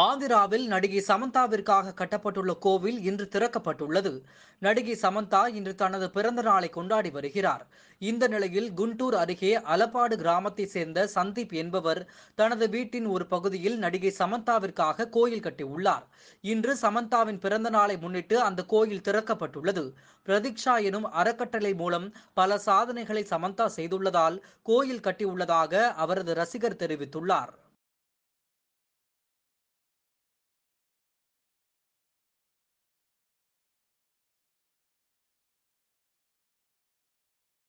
ஆந்திராவில் நடிகை சமந்தாவிற்காக கட்டப்பட்டுள்ள கோவில் இன்று திறக்கப்பட்டுள்ளது நடிகை சமந்தா இன்று தனது பிறந்த நாளை கொண்டாடி வருகிறார் இந்த நிலையில் குண்டூர் அருகே அலப்பாடு கிராமத்தைச் சேர்ந்த சந்தீப் என்பவர் தனது வீட்டின் ஒரு பகுதியில் நடிகை சமந்தாவிற்காக கோயில் கட்டியுள்ளார் இன்று சமந்தாவின் பிறந்த நாளை முன்னிட்டு அந்த கோயில் திறக்கப்பட்டுள்ளது பிரதீக்ஷா எனும் அறக்கட்டளை மூலம் பல சாதனைகளை சமந்தா செய்துள்ளதால் கோயில் கட்டியுள்ளதாக அவரது ரசிகர் தெரிவித்துள்ளார்